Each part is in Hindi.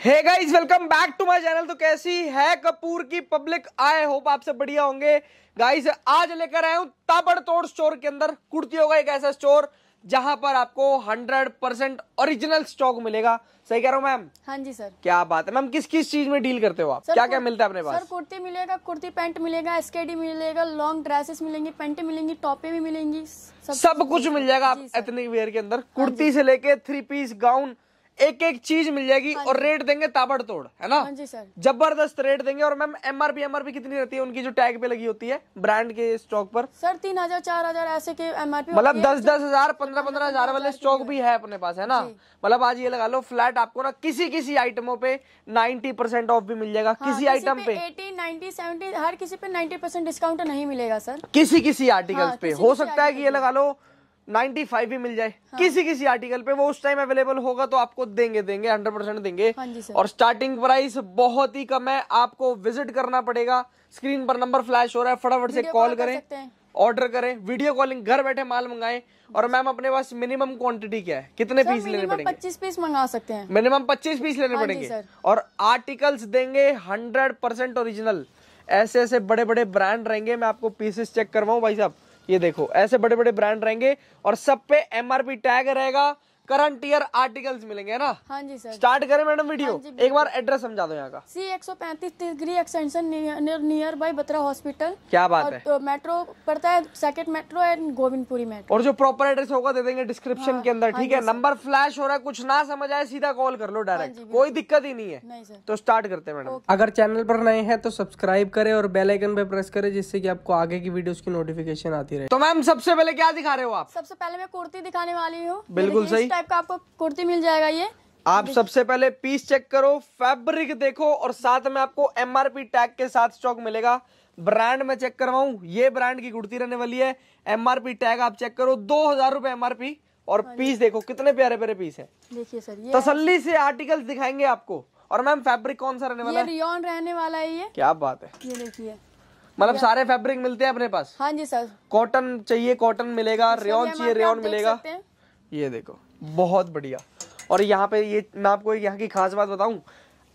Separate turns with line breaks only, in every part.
Hey guys welcome back to my channel तो कैसी है कपूर की पब्लिक आई होप आपसे बढ़िया होंगे गाइस आज लेकर आया हूं ताबड़तोड़ स्टोर के अंदर कुर्ती होगा एक ऐसा स्टोर जहां पर आपको 100 परसेंट ओरिजिनल स्टॉक मिलेगा सही कह रहा हूँ मैम हाँ जी सर क्या बात है मैम किस किस चीज में डील करते हो आप क्या क्या मिलता है अपने पास सर
कुर्ती मिलेगा कुर्ती पैंट मिलेगा एसकेडी मिलेगा लॉन्ग ड्रेसेस मिलेंगी पेंटे मिलेंगी टॉपे भी मिलेंगी सब, सब कुछ मिल जाएगा आप
एथनिक वेयर के अंदर हाँ कुर्ती से लेके थ्री पीस गाउन एक एक चीज मिल जाएगी हाँ और रेट देंगे ताबड़तोड़ है ना हाँ जी सर जबरदस्त रेट देंगे और ma'am M M R R P कितनी रहती है उनकी जो टैग पे लगी होती है ब्रांड के स्टॉक पर सर तीन हजार चार हजार ऐसे के एम पी मतलब दस दस हजार पंद्रह पंद्रह हजार वाले स्टॉक भी है अपने पास है ना मतलब आज ये लगा लो फ्लैट आपको ना किसी किसी आइटमों पे नाइन्टी परसेंट ऑफ भी मिल जाएगा हाँ, किसी आइटम पे एटी
नाइनटी सेवेंटी हर किसी पे नाइन्टी परसेंट डिस्काउंट नहीं मिलेगा सर
किसी किसी आर्टिकल पे हो सकता है की ये लगा लो नाइन्टी फाइव भी मिल जाए हाँ। किसी किसी आर्टिकल पे वो उस टाइम अवेलेबल होगा तो आपको देंगे देंगे हंड्रेड परसेंट देंगे हाँ जी और स्टार्टिंग प्राइस बहुत ही कम है आपको विजिट करना पड़ेगा स्क्रीन पर नंबर फ्लैश हो रहा है फटाफट से कॉल करें ऑर्डर करें वीडियो कॉलिंग घर बैठे माल मंगाएं और मैम अपने पास मिनिमम क्वांटिटी क्या है कितने पीस लेने पड़ेंगे पच्चीस
पीस मंगा सकते हैं
मिनिमम पच्चीस पीस लेने हाँ पड़ेंगे और आर्टिकल्स देंगे हंड्रेड परसेंट ओरिजिनल ऐसे ऐसे बड़े बड़े ब्रांड रहेंगे मैं आपको पीसेस चेक करवाऊँ भाई साहब ये देखो ऐसे बड़े बड़े ब्रांड रहेंगे और सब पे एमआरपी टैग रहेगा करंट ईयर आर्टिकल्स मिलेंगे
ना हाँ जी सर स्टार्ट करें
मैडम वीडियो हाँ एक बार एड्रेस समझा दो यहाँ का
सी एक सौ पैंतीस degree extension near by Batra hospital
क्या बात है तो
मेट्रो पड़ता है second metro end Govindpuri metro
और जो प्रॉपर एड्रेस होगा दे देंगे डिस्क्रिप्शन हाँ, के अंदर हाँ ठीक है नंबर फ्लैश हो रहा है कुछ ना समझ आए सीधा कॉल कर लो डायरेक्ट हाँ कोई दिक्कत ही नहीं है तो स्टार्ट करते हैं मैडम अगर चैनल पर नए हैं तो सब्सक्राइब करे और बेलाइकन पे प्रेस करे जिससे की आपको आगे की वीडियो की नोटिफिकेशन आती रहे तो मैम सबसे पहले क्या
दिखा रहे हो आप सबसे पहले मैं कुर्ती दिखाने वाली हूँ बिल्कुल सही टाइप का आपको कुर्ती मिल जाएगा ये आप
सबसे पहले पीस चेक करो फैब्रिक देखो और साथ में आपको एमआरपी टैग के साथ स्टॉक मिलेगा ब्रांड में चेक करवाऊं ये ब्रांड की कुर्ती रहने वाली है एमआरपी टैग आप चेक करो दो हजार रूपए एमआरपी और पीस हाँ देखो कितने प्यारे प्यारे पीस है
देखिए सर ये तसल्ली
से आर्टिकल दिखाएंगे आपको और मैम फैब्रिक कौन सा रहने वाला है
रियॉन रहने वाला है ये क्या बात है ये देखिए
मतलब सारे फैब्रिक मिलते हैं अपने पास हाँ जी सर कॉटन चाहिए कॉटन मिलेगा रेन चाहिए रेन मिलेगा ये देखो बहुत बढ़िया और यहाँ पे ये मैं आपको यहाँ की खास बात बताऊ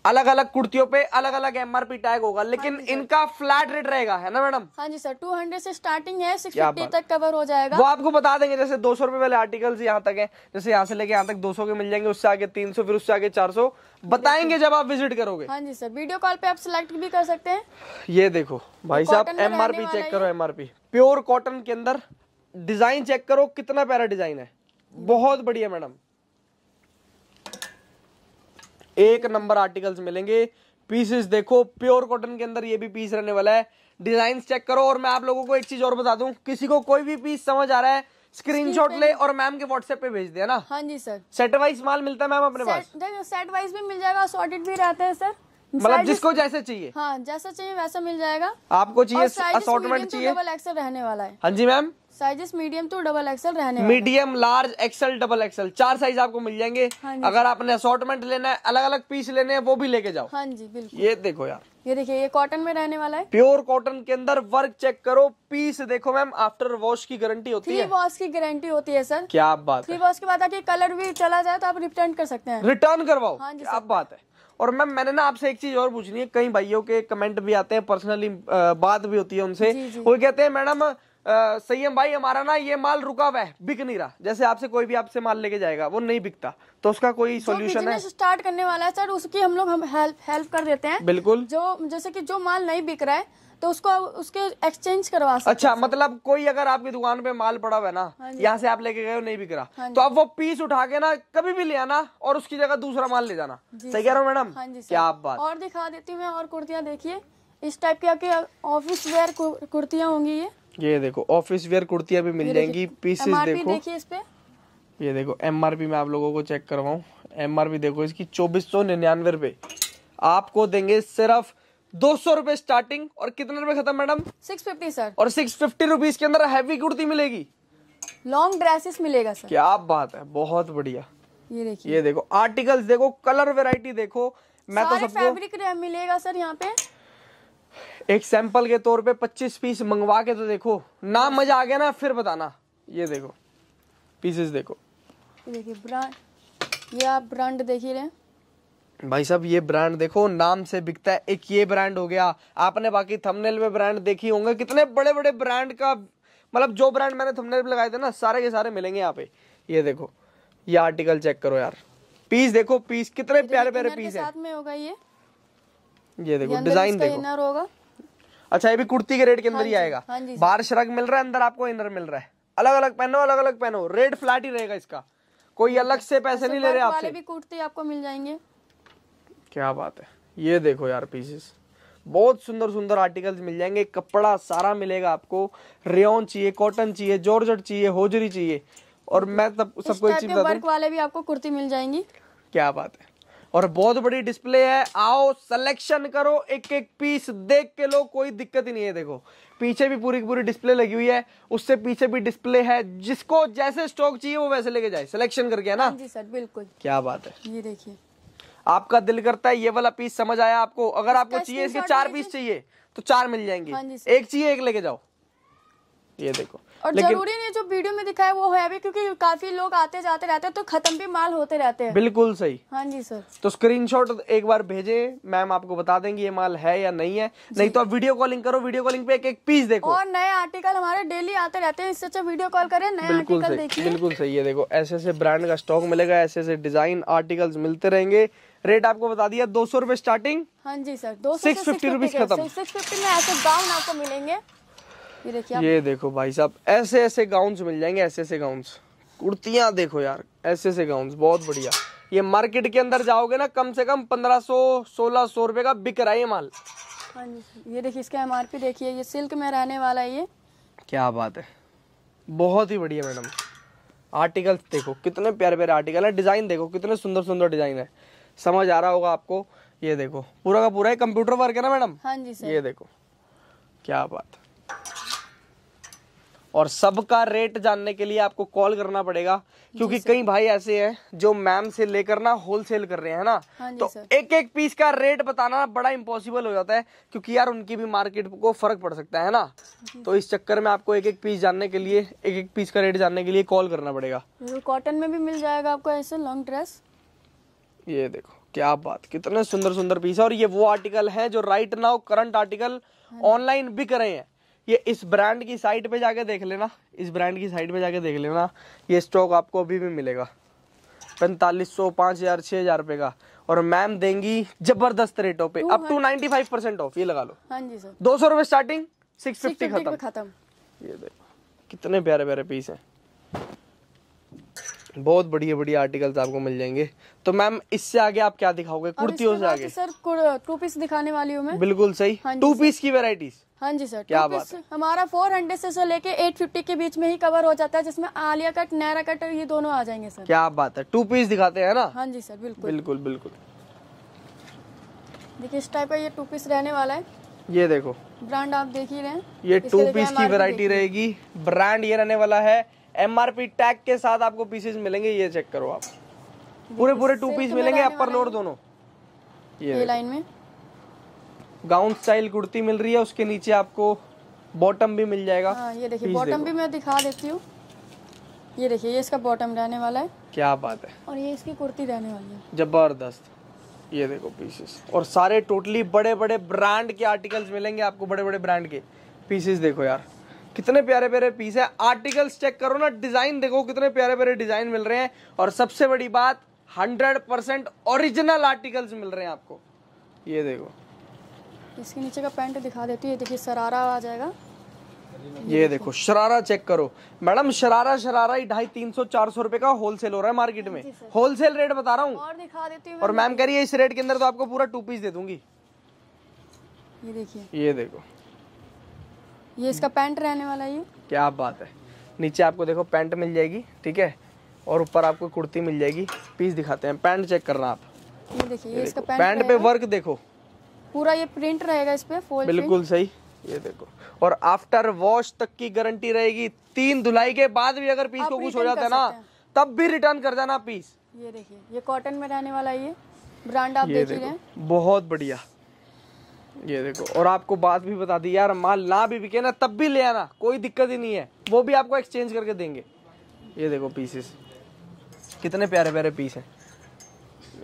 अलग अलग कुर्तियों पे अलग अलग पी टैग होगा लेकिन हाँ इनका फ्लैट रेट रहेगा है ना मैडम
हाँ जी सर हंड्रेड से स्टार्टिंग है फिफ्टी तक कवर हो जाएगा वो आपको
बता देंगे जैसे सौ रुपए वाले आर्टिकल्स यहाँ तक है जैसे यहाँ से लेके यहाँ तक दो सौ के मिल जाएंगे उससे आगे तीन सौ फिर उससे आगे चार सौ बताएंगे जब आप विजिट करोगे हाँ
जी सर वीडियो कॉल पे आप सिलेक्ट भी कर सकते हैं
ये देखो भाई साहब एम चेक करो एम प्योर कॉटन के अंदर डिजाइन चेक करो कितना प्यारा डिजाइन है बहुत बढ़िया मैडम एक नंबर आर्टिकल्स मिलेंगे पीसेस देखो प्योर कॉटन के अंदर ये भी पीस रहने वाला है डिजाइन चेक करो और मैं आप लोगों को एक चीज और बता दूं किसी को कोई भी पीस समझ आ रहा है स्क्रीनशॉट ले और मैम के व्हाट्सएप पे भेज दिया
ना हाँ जी सर
सेट वाइज माल मिलता है मैम अपने पास
सेट वाइज भी मिल जाएगा सॉर्टेड भी रहते हैं सर मतलब जिसको जैसे चाहिए हाँ जैसा चाहिए वैसा मिल जाएगा
आपको चाहिए असॉर्टमेंट चाहिए डबल
एक्सल रहने वाला है हाँ जी ma'am sizes medium to double XL रहने medium
large XL double XL चार साइज आपको मिल जाएंगे हाँ अगर आपने असॉर्टमेंट लेना है अलग अलग पीस लेने हैं वो भी लेके जाओ हाँ
जी बिल्कुल ये देखो यार ये देखिए ये कॉटन में रहने वाला है
प्योर कॉटन के अंदर वर्क चेक करो पीस देखो मैम आफ्टर वॉश की गारंटी होती है
वॉश की गारंटी होती है सर क्या बात थ्री वॉश के बाद कलर भी चला जाए तो आप रिटर्न कर सकते हैं रिटर्न करवाओ हाँ जी आप
बात है और मैम मैंने ना आपसे एक चीज और पूछनी है कई भाइयों के कमेंट भी आते हैं पर्सनली बात भी होती है उनसे वो कहते हैं मैडम सयम भाई हमारा ना ये माल रुका हुआ है बिक नहीं रहा जैसे आपसे कोई भी आपसे माल लेके जाएगा वो नहीं बिकता तो उसका कोई सोल्यूशन है
स्टार्ट करने वाला है सर उसकी हम लोग हम हेल्प हेल्प कर देते हैं बिल्कुल जो जैसे कि जो माल नहीं बिक रहा है तो उसको उसके एक्सचेंज करवा सकते अच्छा
मतलब कोई अगर आपकी दुकान पे माल पड़ा हुआ है ना हाँ यहाँ से आप लेके गए नहीं बिक रहा हाँ तो आप वो पीस उठा के ना कभी भी ले आना और उसकी जगह दूसरा माल ले जाना सही कह रहा हूँ मैडम हाँ क्या आप बात और
दिखा देती हूँ और कुर्तियाँ देखिए इस टाइप की आपकी ऑफिस वेयर कुर्तियाँ होंगी ये
ये देखो ऑफिस वेयर कुर्तियाँ भी मिल जाएंगी पीसेस देखो देखिए इस पे ये देखो एम पी मैं आप लोगों को चेक करवाऊँ पी देखो इसकी चौबीस सौ निन्यानवे रुपये आपको देंगे सिर्फ दो सौ रूपए स्टार्टिंग और कितने रुपए खत्म मैडम
सिक्स फिफ्टी सर
और सिक्स फिफ्टी रुपीज के अंदर हैवी कुर्ती मिलेगी
लॉन्ग ड्रेसेस मिलेगा सर क्या
बात है बहुत बढ़िया ये देखिए ये देखो आर्टिकल्स देखो कलर वेराइटी देखो मैं तो सबको फैब्रिक
मिलेगा सर यहाँ पे
एक सैंपल के तौर पे 25 पीस मंगवा के तो देखो ना मजा आ गया ना फिर बताना ये देखो पीसेस देखो
देखिए ब्रांड ये आप ब्रांड देख ही रहे हैं
भाई साहब ये ब्रांड देखो नाम से बिकता है एक ये ब्रांड हो गया आपने बाकी थंबनेल में ब्रांड देखी होंगे कितने बड़े बड़े ब्रांड का मतलब जो ब्रांड मैंने थंबनेल पे लगाए थे ना सारे के सारे मिलेंगे यहाँ पे ये देखो ये आर्टिकल चेक करो यार पीस देखो पीस कितने प्यारे प्यारे पीस है में होगा ये ये देखो डिजाइन देखो होगा अच्छा ये भी कुर्ती के रेट के अंदर ही हाँ आएगा हाँ बाहर शरक मिल रहा है अंदर आपको इनर मिल रहा है अलग अलग पहनो अलग अलग पहनो रेट फ्लैट ही रहेगा इसका कोई अलग से पैसे अच्छा, नहीं ले रहे आपसे भी
कुर्ती आपको मिल जाएंगे
क्या बात है ये देखो यार पीसेस बहुत सुंदर सुंदर आर्टिकल्स मिल जाएंगे कपड़ा सारा मिलेगा आपको रेन चाहिए कॉटन चाहिए जॉर्जट चाहिए होजरी चाहिए और मैं तब सबको एक चीज वर्क
वाले भी आपको कुर्ती मिल जाएंगी
क्या बात है और बहुत बड़ी डिस्प्ले है आओ सिलेक्शन करो एक एक पीस देख के लो कोई दिक्कत ही नहीं है देखो पीछे भी पूरी पूरी डिस्प्ले लगी हुई है उससे पीछे भी डिस्प्ले है जिसको जैसे स्टॉक चाहिए वो वैसे लेके जाए सिलेक्शन करके है ना हाँ जी सर बिल्कुल क्या बात है ये देखिए आपका दिल करता है ये वाला पीस समझ आया आपको अगर आपको चाहिए इसके चार पीस चाहिए तो चार मिल जाएंगे हाँ एक चाहिए एक लेके जाओ ये देखो
और जरूरी नहीं जो वीडियो में दिखाया वो है भी क्योंकि काफी लोग आते जाते रहते हैं तो खत्म भी माल होते रहते हैं
बिल्कुल सही हाँ जी सर तो स्क्रीनशॉट एक बार भेजे मैम आपको बता देंगे ये माल है या नहीं है नहीं तो आप वीडियो कॉलिंग करो वीडियो कॉलिंग पे एक एक पीस देखो और
नए आर्टिकल हमारे डेली आते रहते हैं इससे अच्छा वीडियो कॉल करें नए आर्टिकल देखिए
बिल्कुल सही है देखो ऐसे ऐसे ब्रांड का स्टॉक मिलेगा ऐसे ऐसे डिजाइन आर्टिकल्स मिलते रहेंगे रेट आपको बता दिया दो सौ रूपए स्टार्टिंग
हाँ जी सर दो सिक्स फिफ्टी रुपीज खत्म सिक्स फिफ्टी में ऐसे गाउन आपको मिलेंगे ये, ये
देखो भाई साहब ऐसे ऐसे गाउन मिल जाएंगे ऐसे ऐसे गाउन कुर्तिया देखो यार ऐसे ऐसे गाउन बहुत बढ़िया ये मार्केट के अंदर जाओगे ना कम से कम पंद्रह सौ सोलह सौ रूपये का बिक रहा है माल
हाँ जी ये देखिए इसका पी देखिए ये सिल्क में रहने वाला है ये
क्या बात है बहुत ही बढ़िया मैडम आर्टिकल देखो कितने प्यारे प्यारे आर्टिकल है डिजाइन देखो कितने सुंदर सुंदर डिजाइन है समझ आ रहा होगा आपको ये देखो पूरा का पूरा कंप्यूटर वर्क है ना मैडम हाँ जी सर ये देखो क्या बात और सबका रेट जानने के लिए आपको कॉल करना पड़ेगा क्योंकि कई भाई ऐसे हैं जो मैम से लेकर ना होलसेल कर रहे हैं ना हाँ तो एक एक पीस का रेट बताना बड़ा इम्पोसिबल हो जाता है क्योंकि यार उनकी भी मार्केट को फर्क पड़ सकता है ना तो इस चक्कर में आपको एक एक पीस जानने के लिए एक एक पीस का रेट जानने के लिए कॉल करना पड़ेगा
कॉटन में भी मिल जाएगा आपको ऐसे लॉन्ग ड्रेस
ये देखो क्या बात कितने सुंदर सुंदर पीस है और ये वो आर्टिकल है जो right now current article online बिक रहे हैं ये इस ब्रांड की साइट पे जाके देख लेना इस ब्रांड की साइट पे जाके देख लेना ये स्टॉक आपको अभी भी मिलेगा पैंतालीस सौ पाँच हजार छः हजार रुपये का और मैम देंगी जबरदस्त रेटों पे up to ninety five percent off ये लगा लो हाँ जी सर दो सौ रुपये स्टार्टिंग सिक्स फिफ्टी खत्म ये देखो कितने प्यारे प्यारे पीस हैं बहुत बढ़िया बढ़िया आर्टिकल्स आपको मिल जाएंगे तो मैम इससे आगे आप क्या दिखाओगे कुर्तियों से आगे सर
टू पीस दिखाने वाली हूँ मैं बिल्कुल सही टू हाँ पीस की वेराइटीज हाँ जी सर क्या बात है? हमारा हंड्रेड से सर लेके फिफ्टी के बीच में ही कवर हो जाता है जिसमें आलिया कट नैरा कट ये दोनों आ जाएंगे सर
क्या बात है टू पीस दिखाते हैं ना
हाँ जी सर बिल्कुल
बिल्कुल बिल्कुल
देखिए इस टाइप का ये टू पीस रहने वाला है ये देखो ब्रांड आप देख ही रहे हैं ये टू पीस की वेराइटी
रहेगी ब्रांड ये रहने वाला है एम आर पी टैग के साथ आपको पीसेस मिलेंगे ये चेक करो आप पूरे पूरे टू पीस मिलेंगे अपर लोअर दोनों ये लाइन में गाउन स्टाइल कुर्ती मिल रही है उसके नीचे आपको बॉटम भी मिल जाएगा हाँ, ये देखिए बॉटम भी
मैं दिखा देती हूँ ये देखिए ये इसका बॉटम रहने वाला है क्या बात है और ये इसकी कुर्ती रहने वाली है
जबरदस्त ये देखो पीसेस और सारे टोटली बड़े बड़े ब्रांड के आर्टिकल्स मिलेंगे आपको बड़े बड़े ब्रांड के पीसेस देखो यार कितने प्यारे प्यारे पीस है आर्टिकल्स चेक करो ना डिज़ाइन देखो कितने प्यारे प्यारे डिज़ाइन मिल रहे हैं और सबसे बड़ी बात हंड्रेड परसेंट ओरिजिनल आर्टिकल्स मिल रहे हैं आपको ये देखो
इसके नीचे का पैंट दिखा देती है देखिए शरारा आ जाएगा
ये देखो शरारा चेक करो मैडम शरारा शरारा ही ढाई तीन सौ चार सौ रुपए का होलसेल हो रहा है मार्केट में होलसेल रेट बता रहा हूँ और
दिखा देती और मैम कह रही है इस रेट
के अंदर तो आपको पूरा टू पीस दे दूंगी ये देखिए ये देखो
ये इसका पैंट रहने वाला है ये
क्या बात है नीचे आपको देखो पैंट मिल जाएगी ठीक है और ऊपर आपको कुर्ती मिल जाएगी पीस दिखाते हैं पैंट चेक करना आप
ये देखिए ये इसका पैंट, पैंट पे वर्क देखो पूरा ये प्रिंट रहेगा इस पे फोल्ड बिल्कुल
सही ये देखो और आफ्टर वॉश तक की गारंटी रहेगी तीन धुलाई के बाद भी अगर पीस को कुछ हो जाता है ना तब भी रिटर्न कर देना पीस
ये देखिए ये कॉटन में रहने वाला ये ब्रांड आप देख रहे हैं
बहुत बढ़िया ये देखो और आपको बात भी बता दी यार माल ना भी बिके ना तब भी ले आना कोई दिक्कत ही नहीं है वो भी आपको एक्सचेंज करके देंगे ये देखो पीसेस कितने प्यारे प्यारे पीस हैं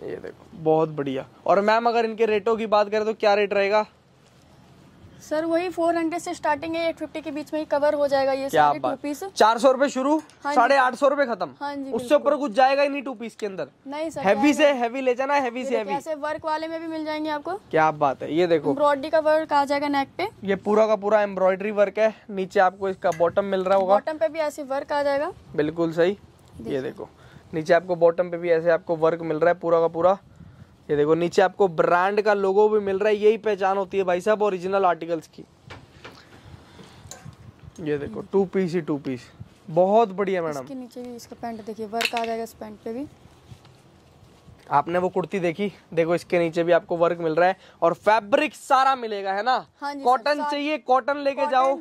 ये देखो बहुत बढ़िया और मैम अगर इनके रेटों की बात करें तो क्या रेट रहेगा
सर वही 400 से स्टार्टिंग है 850 के बीच में ही कवर हो जाएगा ये क्या सारे टू पीस
चार सौ रूपए शुरू हाँ साढ़े आठ सौ रूपए खत्म हाँ जी उससे ऊपर कुछ जाएगा ही नहीं टू पीस के अंदर
नहीं सर हैवी से
हैवी ले जाना हैवी से हैवी ऐसे
वर्क वाले में भी मिल जाएंगे आपको
क्या बात है ये देखो
एम्ब्रॉयडरी का वर्क आ जाएगा नेक पे
ये पूरा का पूरा एम्ब्रॉयडरी वर्क है नीचे आपको इसका बॉटम मिल रहा होगा बॉटम
पे भी ऐसे वर्क आ जाएगा
बिल्कुल सही ये देखो नीचे आपको बॉटम पे भी ऐसे आपको वर्क मिल रहा है पूरा का पूरा ये देखो नीचे आपको ब्रांड का लोगो भी मिल रहा है यही पहचान होती है भाई साहब ओरिजिनल आर्टिकल्स की ये देखो टू पीस ही टू पीस बहुत बढ़िया मैडम इसके
नीचे भी इसका पैंट देखिए वर्क आ जाएगा इस पैंट पे भी
आपने वो कुर्ती देखी देखो इसके नीचे भी आपको वर्क मिल रहा है और फैब्रिक सारा मिलेगा है ना हाँ कॉटन चाहिए कॉटन लेके जाओ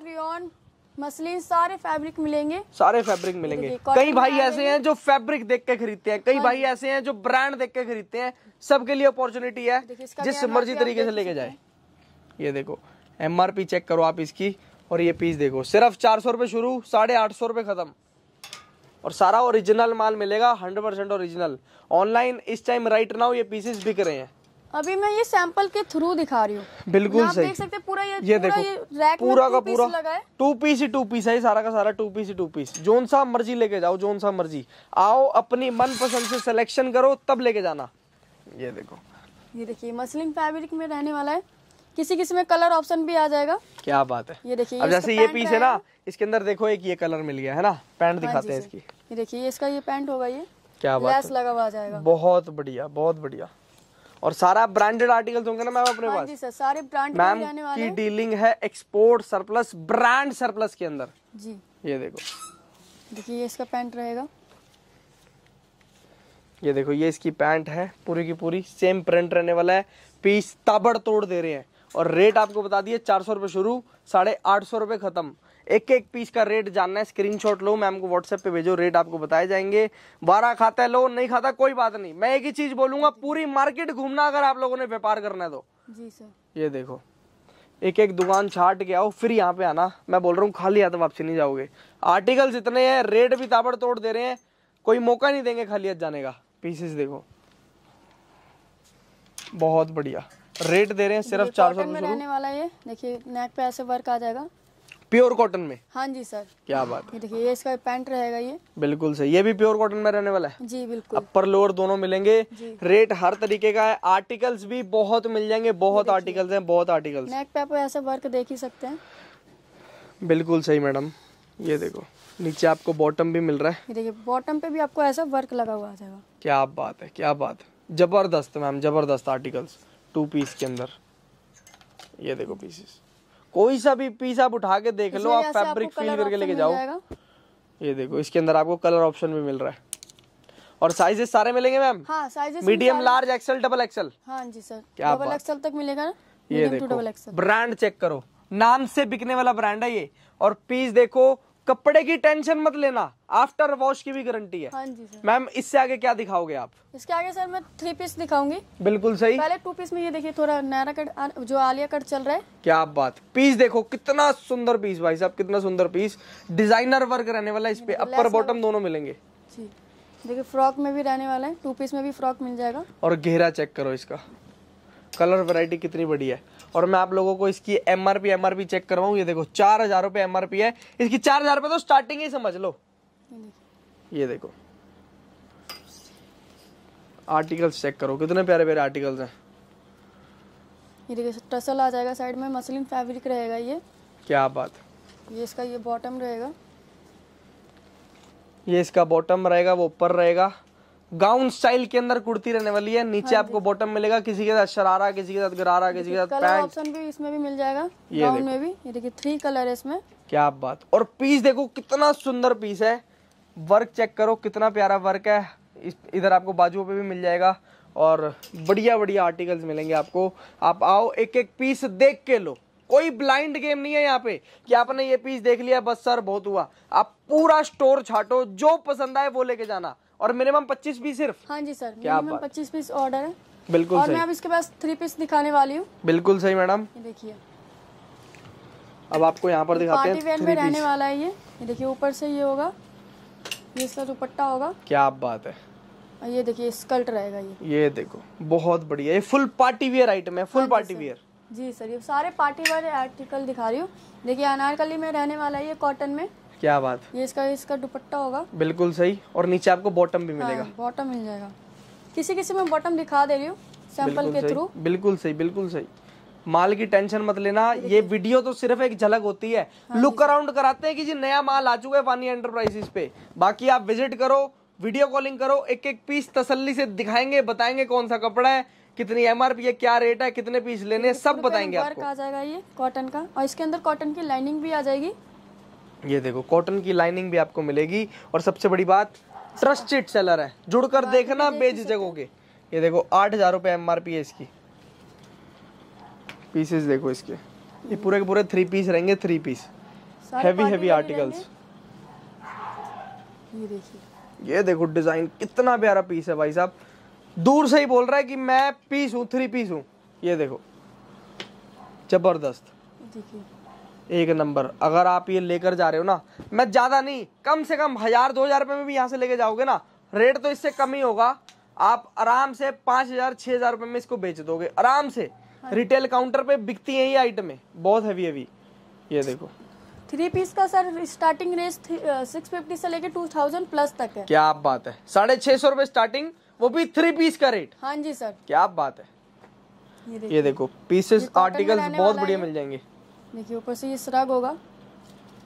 मसलिन सारे फैब्रिक मिलेंगे सारे फैब्रिक
मिलेंगे कई भाई ऐसे हैं जो फैब्रिक देख के खरीदते हैं कई हाँ भाई ऐसे हैं जो ब्रांड देख के खरीदते हैं सबके लिए अपॉर्चुनिटी है जिस मर्जी तरीके से लेके जाए ये देखो एम चेक करो आप इसकी और ये पीस देखो सिर्फ चार सौ शुरू साढ़े आठ सौ ख़त्म और सारा ओरिजिनल माल मिलेगा हंड्रेड परसेंट ओरिजिनल ऑनलाइन इस टाइम राइट नाउ ये पीसेस बिक रहे हैं
अभी मैं ये सैंपल के थ्रू दिखा रही हूँ बिल्कुल सही देख सकते पूरा ये ये पूरा देखो ये रैक पूरा का पूरा
टू पीस ही टू पीस है सारा का सारा टू पीस ही टू पीस जोन सा मर्जी लेके जाओ जोन सा मर्जी आओ अपनी मन पसंद से सिलेक्शन करो तब लेके जाना ये देखो
ये देखिए मसलिन फैब्रिक में रहने वाला है किसी किसी में कलर ऑप्शन भी आ जाएगा क्या बात है ये देखिए अब जैसे ये पीस है ना
इसके अंदर देखो एक ये कलर मिल गया है ना पैंट हाँ दिखाते हैं इसकी
ये देखिए इसका ये पैंट होगा ये क्या बात लगा हुआ जाएगा
बहुत बढ़िया बहुत बढ़िया और सारा ब्रांडेड आर्टिकल होंगे ना मैम अपने हाँ पास
सारे ब्रांड मैम की
डीलिंग है एक्सपोर्ट सरप्लस ब्रांड सरप्लस के अंदर जी ये देखो
देखिए इसका पैंट रहेगा
ये देखो ये इसकी पैंट है पूरी की पूरी सेम प्रिंट रहने वाला है पीस ताबड़ तोड़ दे रहे हैं और रेट आपको बता दिए चार सौ रुपये शुरू साढ़े आठ सौ रुपये खत्म एक एक पीस का रेट जानना है स्क्रीनशॉट लो मैम को व्हाट्सएप पे भेजो रेट आपको बताए जाएंगे बारह खाता है लो नहीं खाता कोई बात नहीं मैं एक ही चीज बोलूंगा पूरी मार्केट घूमना अगर आप लोगों ने व्यापार करना है तो जी सर ये देखो एक एक दुकान छाट के आओ फिर यहाँ पे आना मैं बोल रहा हूँ खाली हाथ वापसी नहीं जाओगे आर्टिकल इतने हैं रेट भी ताबड़ तोड़ दे रहे हैं कोई मौका नहीं देंगे खाली हाथ जाने का पीसेस देखो बहुत बढ़िया रेट दे रहे हैं सिर्फ चार सौ रहने
वाला ये देखिए नेक पे ऐसे वर्क आ जाएगा
प्योर कॉटन में हाँ जी सर क्या बात है
देखिए ये इसका पैंट रहेगा ये
बिल्कुल सही ये भी प्योर कॉटन में रहने वाला है जी बिल्कुल अपर लोअर दोनों मिलेंगे रेट हर तरीके का है आर्टिकल्स भी बहुत मिल जाएंगे बहुत आर्टिकल्स हैं बहुत आर्टिकल्स
नेक पे आप ऐसे वर्क देख ही सकते हैं
बिल्कुल सही मैडम ये देखो नीचे आपको बॉटम भी मिल रहा
है देखिए बॉटम पे भी आपको ऐसा वर्क लगा हुआ जाएगा
क्या बात है क्या बात जबरदस्त मैम जबरदस्त आर्टिकल्स टू पीस के अंदर ये देखो पीसेस कोई सा भी पीस आप उठा के देख लो आप फैब्रिक फील करके लेके जाओ ये देखो इसके अंदर आपको कलर ऑप्शन भी मिल रहा है और साइजेस सारे मिलेंगे ma'am
medium large
XL double XL
हाँ जी सर क्या डबल एक्सएल तक मिलेगा ये देखो ब्रांड
चेक करो नाम से बिकने वाला ब्रांड है ये और पीस देखो कपड़े की टेंशन मत लेना आफ्टर वॉश की भी गारंटी है हाँ जी मैम इससे आगे क्या दिखाओगे आप
इसके आगे सर मैं थ्री पीस दिखाऊंगी
बिल्कुल सही पहले
टू पीस में ये देखिए थोड़ा नैरा कट जो आलिया कट चल रहा है
क्या आप बात पीस देखो कितना सुंदर पीस भाई साहब कितना सुंदर पीस डिजाइनर वर्क रहने वाला है इस पे अपर बॉटम दोनों मिलेंगे
जी फ्रॉक में भी रहने वाला है टू पीस में भी फ्रॉक मिल जाएगा
और घेरा चेक करो इसका कलर वैरायटी कितनी बड़ी है और मैं आप लोगों को इसकी एम आर पी चेक करवाऊँ ये देखो चार हज़ार रुपए एम आर पी है इसकी चार हज़ार रुपए तो स्टार्टिंग ही समझ लो ये देखो आर्टिकल्स चेक करो कितने प्यारे प्यारे आर्टिकल्स हैं
ये देखिए टसल आ जाएगा साइड में मसलिन फैब्रिक रहेगा ये क्या बात ये इसका ये बॉटम रहेगा
ये इसका बॉटम रहेगा वो ऊपर रहेगा गाउन स्टाइल के अंदर कुर्ती रहने वाली है नीचे हाँ आपको बॉटम मिलेगा किसी के साथ शरारा किसी के साथ गरारा किसी के साथ पैंट
ऑप्शन भी इसमें भी मिल जाएगा ये गाउन में भी ये देखिए थ्री कलर है इसमें
क्या बात और पीस देखो कितना सुंदर पीस है वर्क चेक करो कितना प्यारा वर्क है इधर आपको बाजू पे भी मिल जाएगा और बढ़िया बढ़िया आर्टिकल्स मिलेंगे आपको आप आओ एक एक पीस देख के लो कोई ब्लाइंड गेम नहीं है यहाँ पे कि आपने ये पीस देख लिया बस सर बहुत हुआ आप पूरा स्टोर छाटो जो पसंद आए वो लेके जाना
और मिनिमम पच्चीस पीस सिर्फ हाँ जी सर मिनिमम पच्चीस पीस ऑर्डर है
बिल्कुल और सही। मैं अब
इसके पास थ्री पीस दिखाने वाली हूँ
बिल्कुल सही मैडम देखिए अब आपको यहाँ पर दिखाते हैं पार्टी वेयर में रहने वाला
है ये ये देखिए ऊपर से ये होगा ये इसका दुपट्टा होगा
क्या बात है
ये देखिए स्कर्ट रहेगा ये
ये देखो बहुत बढ़िया ये फुल पार्टी वेयर आइटम है फुल हाँ पार्टी वेयर
जी सर ये सारे पार्टी वेयर आर्टिकल दिखा रही हूँ देखिए अनारकली में रहने वाला है ये कॉटन में क्या बात ये इसका इसका दुपट्टा होगा
बिल्कुल सही और नीचे आपको बॉटम भी हाँ, मिलेगा हाँ,
बॉटम मिल जाएगा किसी किसी में बॉटम दिखा दे रही हूँ सैंपल के थ्रू
बिल्कुल सही बिल्कुल सही माल की टेंशन मत लेना ये वीडियो तो सिर्फ एक झलक होती है हाँ, लुक अराउंड कराते हैं कि जी नया माल आ चुका है वानी एंटरप्राइजेस पे बाकी आप विजिट करो वीडियो कॉलिंग करो एक एक पीस तसल्ली से दिखाएंगे बताएंगे कौन सा कपड़ा है कितनी एमआरपी है क्या रेट है कितने पीस लेने सब बताएंगे आपको आ
जाएगा ये कॉटन का और इसके अंदर कॉटन की लाइनिंग भी आ जाएगी
ये देखो कॉटन की लाइनिंग भी आपको मिलेगी और सबसे बड़ी बात ट्रस्टेड सेलर है जुड़कर हाँ, देखना बेच जगोगे ये देखो आठ हजार रुपये एम है इसकी पीसेस देखो इसके ये पूरे के पूरे थ्री पीस रहेंगे three piece
heavy heavy articles ये देखिए
ये देखो डिजाइन कितना प्यारा पीस है भाई साहब दूर से ही बोल रहा है कि मैं पीस हूँ थ्री पीस हूँ ये देखो जबरदस्त देखिए एक नंबर अगर आप ये लेकर जा रहे हो ना मैं ज़्यादा नहीं कम से कम हज़ार दो हज़ार रुपये में भी यहाँ से लेके जाओगे ना रेट तो इससे कम ही होगा आप आराम से पाँच हज़ार छः हज़ार रुपये में इसको बेच दोगे आराम से रिटेल हाँ। काउंटर पे बिकती हैं ये आइटमें बहुत हैवी हैवी ये देखो
थ्री पीस का sir starting range six fifty से लेके टू थाउजेंड प्लस तक है क्या
आप बात है साढ़े छह सौ रूपये स्टार्टिंग वो भी थ्री पीस का रेट हाँ जी सर क्या आप बात है ये देखो, देखो पीसेस आर्टिकल्स बहुत बढ़िया मिल जाएंगे
देखिए ऊपर से ये सराग होगा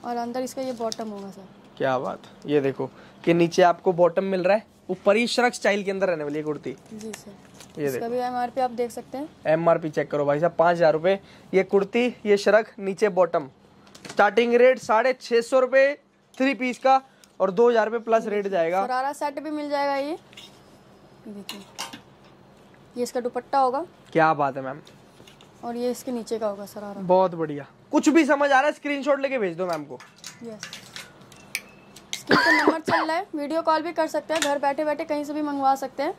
और अंदर इसका ये बॉटम होगा सर
क्या बात ये देखो कि नीचे आपको बॉटम मिल रहा है ऊपर ही श्रग स्टाइल के अंदर रहने वाली कुर्ती
जी सर ये इसका भी एमआरपी आप देख सकते हैं
एमआरपी चेक करो भाई साहब पाँच हज़ार रुपये ये कुर्ती ये शरक नीचे बॉटम स्टार्टिंग रेट साढ़े छः सौ रुपये थ्री पीस का और दो हज़ार रुपये प्लस रेट जाएगा
सरारा सेट भी मिल जाएगा ये देखिए ये इसका दुपट्टा होगा
क्या बात है मैम
और ये इसके नीचे का होगा सरारा
बहुत बढ़िया कुछ भी समझ आ रहा है स्क्रीनशॉट लेके भेज दो मैम को
yes. नंबर चल रहा है वीडियो कॉल भी कर सकते हैं घर बैठे बैठे कहीं से भी मंगवा सकते हैं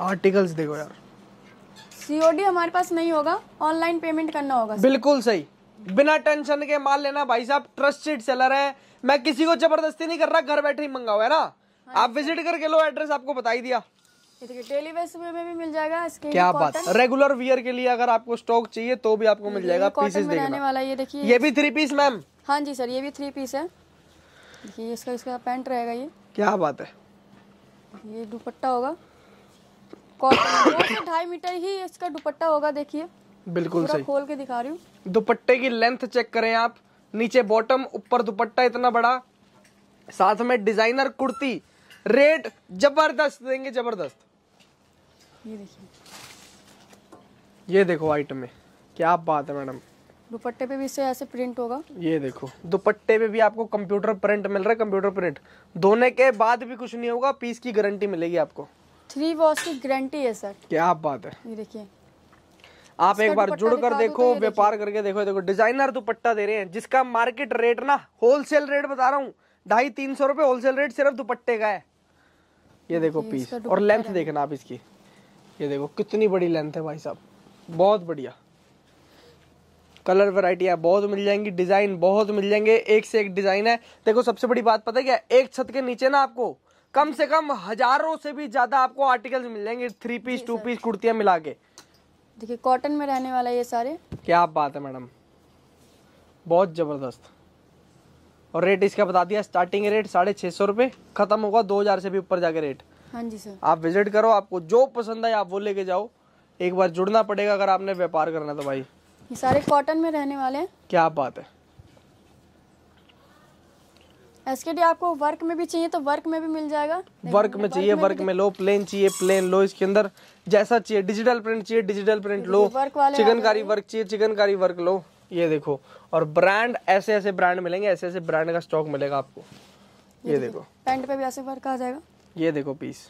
आर्टिकल्स देखो यार
सीओडी हमारे पास नहीं होगा ऑनलाइन पेमेंट करना होगा बिल्कुल
सही बिना टेंशन के माल लेना भाई साहब ट्रस्टेड सेलर है मैं किसी को जबरदस्ती नहीं कर रहा घर बैठे ही मंगाओ है ना हाँ, आप विजिट करके लो एड्रेस आपको बता ही दिया देखिए
डेली वेयर में भी मिल जाएगा इसके क्या बात रेगुलर
वियर के लिए अगर आपको स्टॉक चाहिए तो भी आपको मिल जाएगा पीसेस देखने वाला
ये देखिए ये भी थ्री पीस मैम हाँ जी सर ये भी थ्री पीस है देखिए इसका इसका पैंट रहेगा ये क्या बात है ये दुपट्टा होगा कॉटन ढाई मीटर ही इसका दुपट्टा होगा देखिए बिल्कुल सही खोल के दिखा रही हूँ
दुपट्टे की लेंथ चेक करें आप नीचे बॉटम ऊपर दुपट्टा इतना बड़ा साथ में डिजाइनर कुर्ती रेट जबरदस्त देंगे जबरदस्त
ये देखिए
ये देखो आइटम में क्या बात है मैडम
दुपट्टे पे भी इससे ऐसे प्रिंट होगा
ये देखो दुपट्टे पे भी आपको कंप्यूटर प्रिंट मिल रहा है कंप्यूटर प्रिंट धोने के बाद भी कुछ नहीं होगा पीस की गारंटी मिलेगी आपको
थ्री वॉश की गारंटी है सर क्या बात है ये देखिए
आप एक बार जुड़ कर देखो तो व्यापार करके देखो देखो डिजाइनर दुपट्टा दे रहे हैं जिसका मार्केट रेट ना होलसेल रेट बता रहा हूँ ढाई तीन सौ रूपये होलसेल रेट सिर्फ दुपट्टे का है ये देखो पीस और लेंथ देखना आप इसकी ये देखो कितनी बड़ी लेंथ है भाई साहब बहुत बढ़िया कलर वेराइटियाँ बहुत मिल जाएंगी डिज़ाइन बहुत मिल जाएंगे एक से एक डिज़ाइन है देखो सबसे बड़ी बात पता है क्या एक छत के नीचे ना आपको कम से कम हजारों से भी ज़्यादा आपको आर्टिकल्स मिल जाएंगे थ्री पीस टू पीस कुर्तियाँ मिला के
देखिए कॉटन में रहने वाला ये सारे
क्या बात है मैडम बहुत ज़बरदस्त और रेट इसका बता दिया स्टार्टिंग रेट साढ़े छः सौ रुपये ख़त्म होगा दो हज़ार से भी ऊपर जाके रेट हाँ जी सर आप विजिट करो आपको जो पसंद आए आप वो लेके जाओ एक बार जुड़ना पड़ेगा अगर आपने व्यापार करना तो भाई ये
सारे कॉटन में रहने वाले हैं क्या बात है एस डी आपको वर्क में भी चाहिए तो वर्क में भी मिल जाएगा
वर्क में चाहिए वर्क में लो प्लेन चाहिए प्लेन लो इसके अंदर जैसा चाहिए डिजिटल प्रिंट चाहिए डिजिटल प्रिंट लो चिकनकारी वर्क चाहिए चिकनकारी वर्क लो ये देखो और ब्रांड ऐसे ऐसे ब्रांड मिलेंगे ऐसे ऐसे ब्रांड का स्टॉक मिलेगा आपको
ये देखो पेंट पे भी ऐसे वर्क आ जाएगा
ये देखो पीस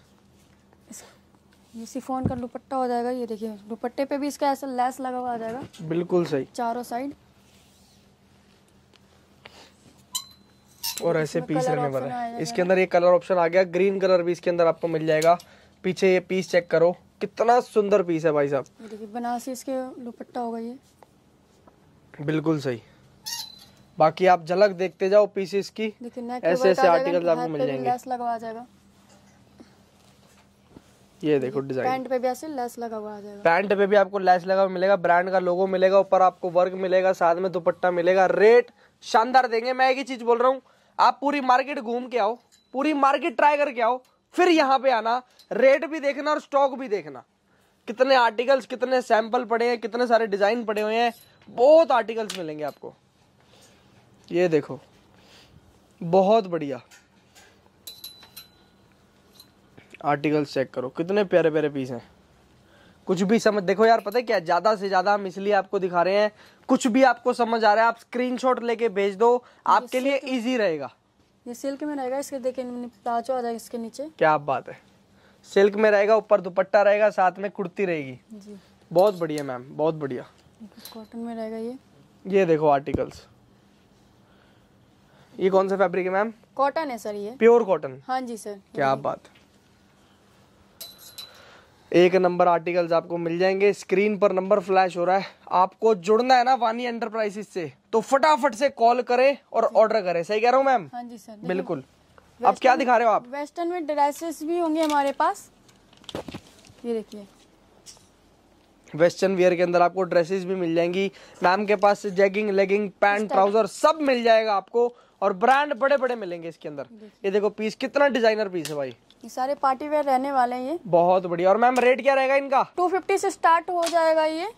ये सिफोन का दुपट्टा हो जाएगा ये देखिए दुपट्टे पे भी इसका ऐसा लेस लगा हुआ आ जाएगा बिल्कुल सही चारों साइड
और ऐसे पीस रहने वाला है इसके अंदर एक कलर ऑप्शन आ गया ग्रीन कलर भी इसके अंदर आपको मिल जाएगा पीछे ये पीस चेक करो कितना सुंदर पीस है भाई साहब
देखिए बनारसी इसके दुपट्टा होगा ये
बिल्कुल सही बाकी आप झलक देखते जाओ पीसेस की
ऐसे ऐसे आर्टिकल आपको मिल जाएंगे जाएगा
ये देखो डिजाइन पैंट
पे भी ऐसे लेस लगा हुआ आ जाएगा
पैंट पे भी आपको लेस लगा हुआ मिलेगा ब्रांड का लोगो मिलेगा ऊपर आपको वर्क मिलेगा साथ में दुपट्टा मिलेगा रेट शानदार देंगे मैं एक ही चीज बोल रहा हूँ आप पूरी मार्केट घूम के आओ पूरी मार्केट ट्राई करके आओ फिर यहाँ पे आना रेट भी देखना और स्टॉक भी देखना कितने आर्टिकल्स कितने सैंपल पड़े हैं कितने सारे डिजाइन पड़े हुए हैं बहुत आर्टिकल्स मिलेंगे आपको ये देखो बहुत बढ़िया आर्टिकल्स चेक करो कितने प्यारे प्यारे पीस हैं कुछ भी समझ देखो यार पता है क्या ज़्यादा से ज़्यादा हम इसलिए आपको दिखा रहे हैं कुछ भी आपको समझ आ रहा है आप स्क्रीनशॉट लेके भेज दो आपके लिए इजी रहेगा
ये सिल्क में रहेगा इसके देखे प्लाजो आ जाएगा इसके नीचे
क्या बात है सिल्क में रहेगा ऊपर दुपट्टा रहेगा साथ में कुर्ती रहेगी जी बहुत बढ़िया मैम बहुत बढ़िया
कॉटन में रहेगा ये
ये देखो आर्टिकल्स ये कौन सा फैब्रिक है मैम
कॉटन है सर ये
प्योर कॉटन
हाँ जी सर क्या
बात है एक नंबर आर्टिकल्स आपको मिल जाएंगे स्क्रीन पर नंबर फ्लैश हो रहा है आपको जुड़ना है ना वानी एंटरप्राइजेस से तो फटाफट से कॉल करें और ऑर्डर करें सही कह रहा हूँ मैम हाँ
जी सर बिल्कुल अब क्या दिखा रहे हो आप वेस्टर्न में ड्रेसेस भी होंगे हमारे पास ये देखिए
वेस्टर्न वियर के अंदर आपको ड्रेसेस भी मिल जाएंगी मैम के पास जैगिंग लेगिंग पैंट ट्राउजर सब मिल जाएगा आपको और ब्रांड बड़े बड़े मिलेंगे इसके अंदर ये देखो पीस कितना डिजाइनर पीस है भाई
ये सारे पार्टी वेयर रहने वाले हैं ये
बहुत बढ़िया और
मैम रेट क्या रहेगा इनका 250 से स्टार्ट हो जाएगा ये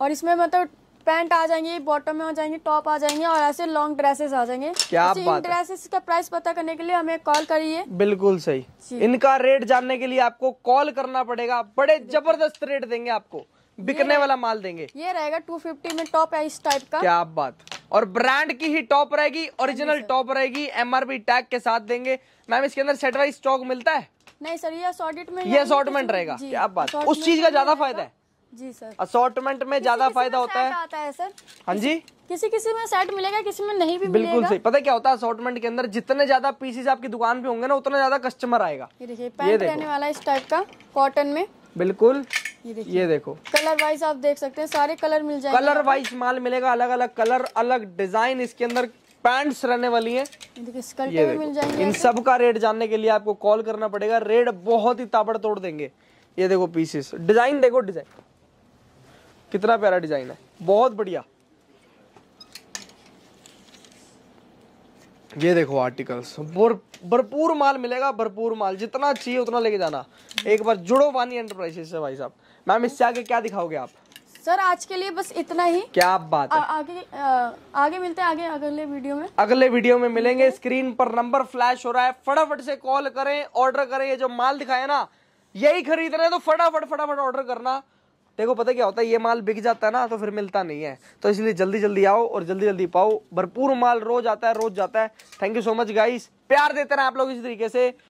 और इसमें मतलब पैंट आ जाएंगे बॉटम में आ जाएंगे टॉप आ जाएंगे और ऐसे लॉन्ग ड्रेसेस आ जाएंगे क्या बात ड्रेसेस का प्राइस पता करने के लिए हमें कॉल करिए
बिल्कुल सही इनका रेट जानने के लिए आपको कॉल करना पड़ेगा बड़े जबरदस्त रेट देंगे आपको बिकने वाला माल देंगे
ये रहेगा टू फिफ्टी में टॉप है इस टाइप का क्या
बात और ब्रांड की ही टॉप रहेगी ओरिजिनल हाँ टॉप रहेगी एमआरपी टैग के साथ देंगे मैम इसके अंदर सेट वाइज स्टॉक मिलता है नहीं सर ये असॉर्टमेंट
में ये असॉर्टमेंट रहेगा क्या बात उस चीज का ज्यादा फायदा है जी सर
असॉर्टमेंट में ज्यादा फायदा होता
है है सर हाँ जी किसी किसी में सेट मिलेगा किसी में नहीं भी बिल्कुल सही पता क्या होता है
असॉर्टमेंट के अंदर जितने ज्यादा पीसीज आपकी दुकान पे होंगे ना उतना ज्यादा कस्टमर आएगा
ये देखिए पैंट रहने वाला इस टाइप का कॉटन में बिल्कुल ये देखो कलर वाइज आप देख सकते हैं सारे कलर मिल जाएंगे कलर वाइज
माल मिलेगा अलग अलग कलर अलग डिजाइन इसके अंदर पैंट्स रहने वाली
है ये मिल जाएंगे इन
सब का रेट जानने के लिए आपको कॉल करना पड़ेगा रेट बहुत ही ताबड़ तोड़ देंगे ये देखो पीसेस डिजाइन देखो डिजाइन कितना प्यारा डिजाइन है बहुत बढ़िया ये देखो आर्टिकल्स भरपूर माल मिलेगा भरपूर माल जितना चाहिए उतना लेके जाना एक बार जुड़ो वानी एंटरप्राइजेस से भाई साहब मैम इससे आगे क्या दिखाओगे आप
सर आज के लिए बस इतना ही
क्या बात है? आ,
आगे आ, आगे मिलते हैं आगे अगले वीडियो में
अगले वीडियो में मिलेंगे स्क्रीन पर नंबर फ्लैश हो रहा है फटाफट से कॉल करें ऑर्डर करें ये जो माल दिखाए ना यही खरीद रहे तो फटाफट फटाफट ऑर्डर करना देखो पता क्या होता है ये माल बिक जाता है ना तो फिर मिलता नहीं है तो इसलिए जल्दी जल्दी आओ और जल्दी जल्दी पाओ भरपूर माल रोज आता है रोज जाता है thank you so much guys प्यार देते रहे आप लोग इसी तरीके से